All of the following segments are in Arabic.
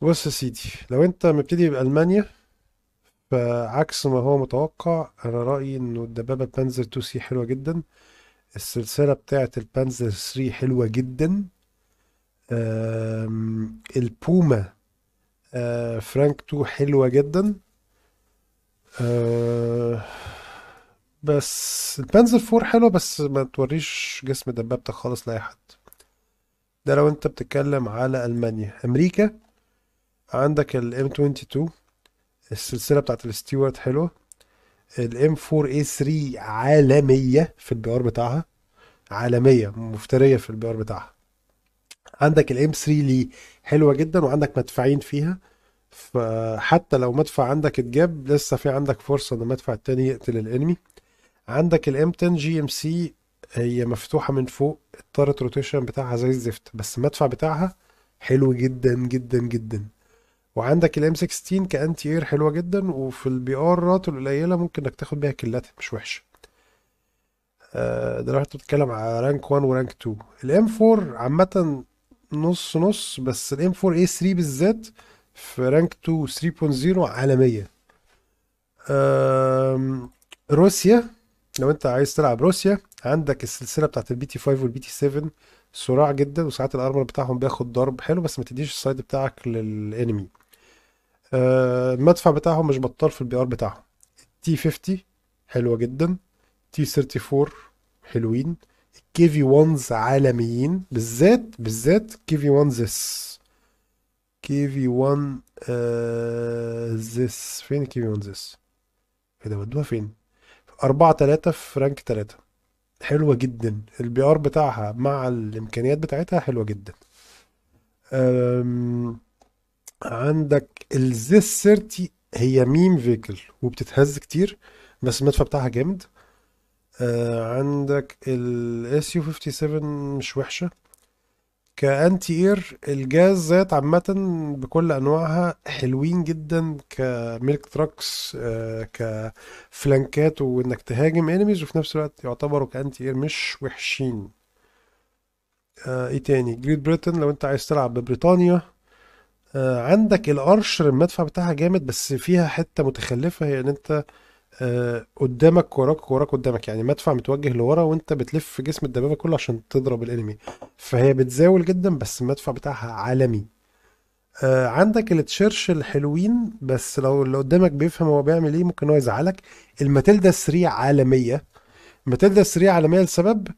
بص يا سيدي لو انت مبتدي بألمانيا فعكس ما هو متوقع انا رأيي انه الدبابة بانزر 2 سي حلوة جدا السلسلة بتاعة البانزر 3 حلوة جدا البوما فرانك 2 حلوة جدا بس البانزر 4 حلوة بس ما توريش جسم دبابتك خالص لأي حد ده لو انت بتتكلم على ألمانيا أمريكا عندك ال m 22 السلسله بتاعت الستيوارت حلوه ال m 4 a 3 عالميه في البي ار بتاعها عالميه مفتريه في البي ار بتاعها عندك ال m 3 لي حلوه جدا وعندك مدفعين فيها فحتى لو مدفع عندك اتجاب لسه في عندك فرصه ان المدفع التاني يقتل الانمي عندك ال m 10 جي ام سي هي مفتوحه من فوق التارت روتيشن بتاعها زي الزفت بس المدفع بتاعها حلو جدا جدا جدا وعندك الام 16 كانتي اير حلوه جدا وفي البي ار القليله ممكن انك تاخد بيها كلات مش وحشه آه، ده لو انت بتتكلم على رانك 1 ورانك 2 الام 4 عامه نص نص بس الام 4 اي 3 بالذات في رانك 2 3.0 عالميه روسيا لو انت عايز تلعب روسيا عندك السلسله بتاعت البي تي 5 والبي تي 7 صراع جدا وساعات الارمر بتاعهم بياخد ضرب حلو بس ما تديش السايد بتاعك للانمي آه، المدفع بتاعهم مش بطال في البي ار بتاعهم تي 50 حلوه جدا تي 34 حلوين الكي في 1 عالميين بالذات بالذات كي في 1 زس كي في 1 زس فين كي في 1 زس ايه ده ودوها فين 4 3 في رانك 3 حلوه جدا البي ار بتاعها مع الامكانيات بتاعتها حلوه جدا أم عندك الزيس 30 هي ميم فيكل وبتتهز كتير بس المدفع بتاعها جامد آه، عندك الاس يو 57 مش وحشه كانتي اير الجاز الجازات عامه بكل انواعها حلوين جدا كميلك تراكس آه، كفلانكات وانك تهاجم انميز وفي نفس الوقت يعتبروا كانتي اير مش وحشين آه، ايه تاني جريت بريتن لو انت عايز تلعب ببريطانيا آه، عندك القرش المدفع بتاعها جامد بس فيها حته متخلفه هي ان انت آه، قدامك وراك وراك قدامك يعني مدفع متوجه لورا وانت بتلف جسم الدبابه كله عشان تضرب الانمي فهي بتزاول جدا بس المدفع بتاعها عالمي آه، عندك التشيرش الحلوين بس لو اللي قدامك بيفهم هو بيعمل ايه ممكن هو يزعلك الماتيلدا 3 عالميه الماتيلدا 3 عالميه لسبب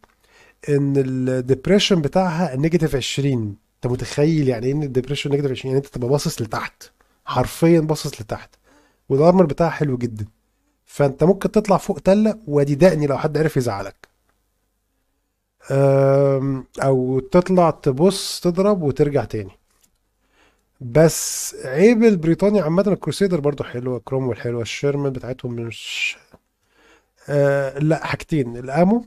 ان الديبريشن بتاعها نيجاتيف 20 انت متخيل يعني ايه ان الديبريشن نيجاتيف 20 يعني انت تبقى باصص لتحت حرفيا باصص لتحت والارمر بتاعها حلو جدا فانت ممكن تطلع فوق تله وادي دقني لو حد عرف يزعلك او تطلع تبص تضرب وترجع تاني بس عيب البريطاني عامه الكروسيدر برضو حلوه كرومويل حلوه الشيرمان بتاعتهم مش آه لا حاجتين الامو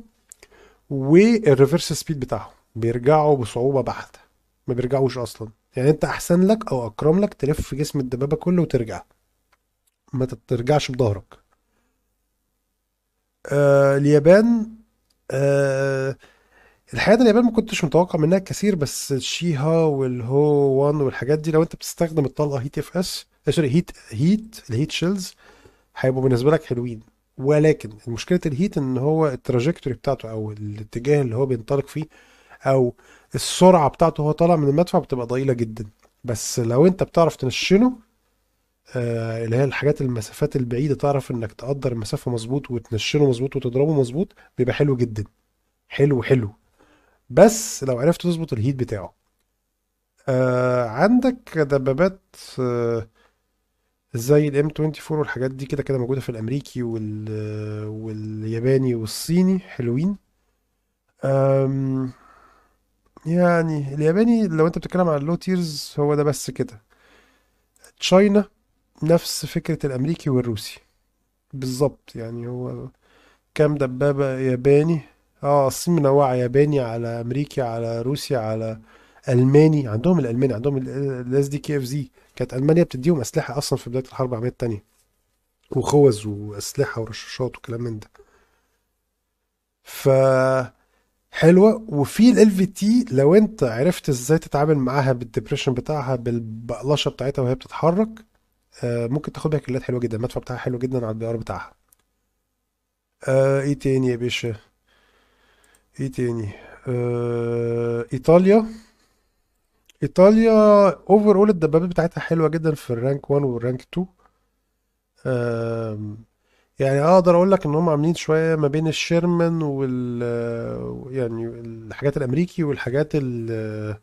والريفرس سبيد بتاعهم بيرجعوا بصعوبه بحته ما بيرجعوش اصلا يعني انت احسن لك او اكرم لك تلف في جسم الدبابه كله وترجع ما ترجعش بظهرك آه اليابان آه الحقيقه اليابان ما كنتش متوقع منها كثير بس الشيها والهو وان والحاجات دي لو انت بتستخدم الطلقه هيت اف اس سوري هيت هيت الهيت شيلز هيبقوا بالنسبه لك حلوين ولكن مشكله الهيت ان هو التراجكتوري بتاعته او الاتجاه اللي هو بينطلق فيه او السرعه بتاعته وهو طالع من المدفع بتبقى ضئيله جدا بس لو انت بتعرف تنشنه آه، اللي هي الحاجات المسافات البعيده تعرف انك تقدر المسافه مظبوط وتنشنه مظبوط وتضربه مظبوط بيبقى حلو جدا حلو حلو بس لو عرفت تظبط الهيت بتاعه آه عندك دبابات آه زي الام 24 والحاجات دي كده كده موجوده في الامريكي وال آه، والياباني والصيني حلوين يعني الياباني لو انت بتتكلم عن اللو تيرز هو ده بس كده تشاينا نفس فكرة الأمريكي والروسي بالظبط يعني هو كام دبابة ياباني اه الصين منوعة ياباني على أمريكي على روسي على ألماني عندهم الألماني عندهم الاس دي كي اف زي كانت ألمانيا بتديهم أسلحة أصلا في بداية الحرب العالمية التانية وخوذ وأسلحة ورشاشات وكلام من ده ف حلوه وفي ال في تي لو انت عرفت ازاي تتعامل معاها بالدبريشن بتاعها بالبقلشه بتاعتها وهي بتتحرك آه، ممكن تاخد بيها كلات حلوه جدا المدفع بتاعها حلو جدا على البي ار بتاعها آه، ايه تاني يا باشا ايه تاني آه، ايطاليا ايطاليا اوفر اول الدبابات بتاعتها حلوه جدا في الرانك 1 والرانك 2 يعني اقدر اقول لك ان هم عاملين شويه ما بين الشيرمان وال يعني الحاجات الامريكي والحاجات ال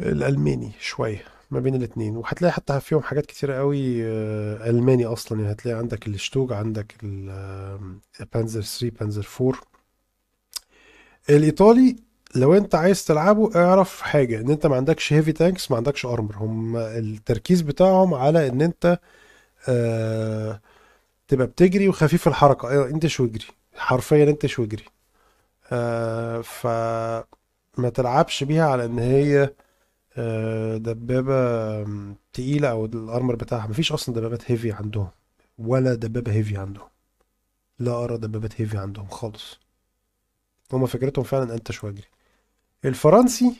الالماني شويه ما بين الاثنين وهتلاقي حتى فيهم حاجات كتيره قوي آه، الماني اصلا يعني هتلاقي عندك الشتوج عندك البانزر 3 بانزر 4 الايطالي لو انت عايز تلعبه اعرف حاجه ان انت ما عندكش هيفي تانكس ما عندكش ارمر هم التركيز بتاعهم على ان انت آه تبقى بتجري وخفيف الحركه ايوه انتش واجري حرفيا انتش واجري آه ف ما تلعبش بيها على ان هي آه دبابه تقيله او الارمر بتاعها مفيش اصلا دبابات هيفي عندهم ولا دبابه هيفي عندهم لا ارى دبابات هيفي عندهم خالص هما فكرتهم فعلا انتش واجري الفرنسي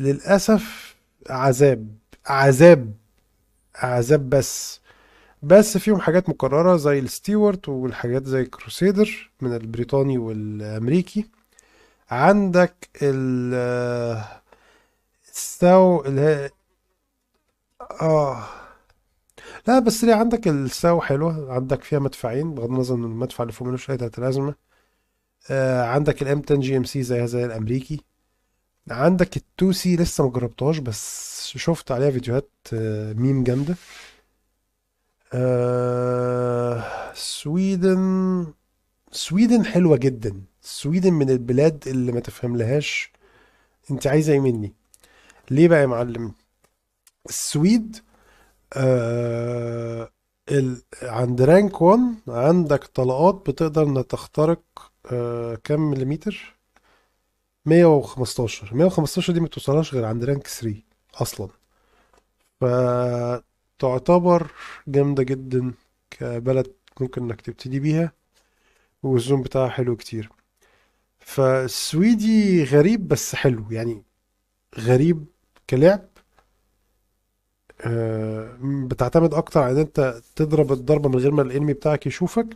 للاسف عذاب عذاب عذاب بس بس فيهم حاجات مكررة زي الستيوارت والحاجات زي الكروسيدر من البريطاني والأمريكي عندك ال الساو آه، اللي هي اه لا بس ليه عندك الساو حلوة عندك فيها مدفعين بغض النظر ان المدفع اللي فوق ملوش اي لازمة آه عندك الام 10 جي ام سي زيها زي الامريكي عندك التوسي لسه مجربتهاش بس شفت عليها فيديوهات آه، ميم جامده آه، سويدن سويدن حلوه جدا سويدن من البلاد اللي ما تفهم لهاش انت عايزه ايه مني ليه بقى يا معلم السويد آه عند رانك 1 عندك طلقات بتقدر انها تخترق آه كم مليمتر 115 115 دي ما توصلهاش غير عند رانك 3 اصلا ف تعتبر جامدة جدا كبلد ممكن انك تبتدي بيها والزوم بتاعها حلو كتير فالسويدي غريب بس حلو يعني غريب كلعب آه، بتعتمد اكتر على ان انت تضرب الضربه من غير ما الانمي بتاعك يشوفك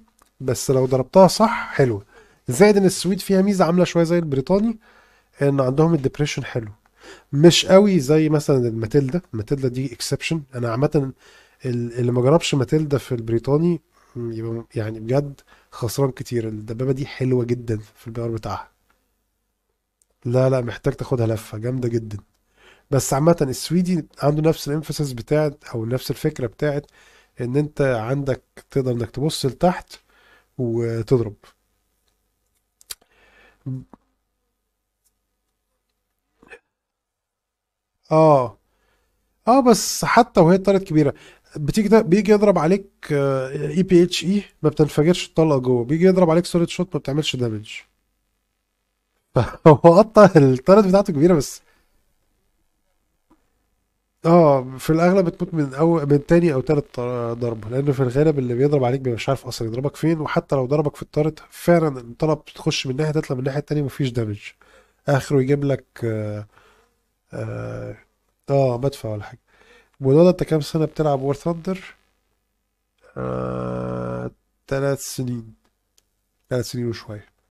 بس لو ضربتها صح حلوه زائد ان السويد فيها ميزه عامله شويه زي البريطاني ان عندهم الدبريشن حلو مش قوي زي مثلا الماتيلدا الماتيلدا دي اكسبشن انا عامه اللي ما جربش ماتيلدا في البريطاني يبقى يعني بجد خسران كتير الدبابه دي حلوه جدا في البي ار بتاعها لا لا محتاج تاخدها لفه جامده جدا بس عامه السويدي عنده نفس الانفاسيس بتاعت او نفس الفكره بتاعت ان انت عندك تقدر انك تبص لتحت وتضرب اه اه بس حتى وهي طارت كبيره بتيجي ده بيجي يضرب عليك اي بي اتش اي ما بتنفجرش الطلقه جوه بيجي يضرب عليك سوليد شوت ما بتعملش دامج هو قطع الطارت بتاعته كبيره بس اه في الاغلب بتموت من اول من تاني او تالت ضربه لانه في الغالب اللي بيضرب عليك مش عارف اصلا يضربك فين وحتى لو ضربك في الطرد فعلا الطلب بتخش من ناحيه تطلع من الناحيه التانيه مفيش دامج اخره يجيب لك آه اه, مدفع آه، ولا حاجه والولد انت كام سنه بتلعب وور ثاندر آه... تلات سنين تلات سنين وشويه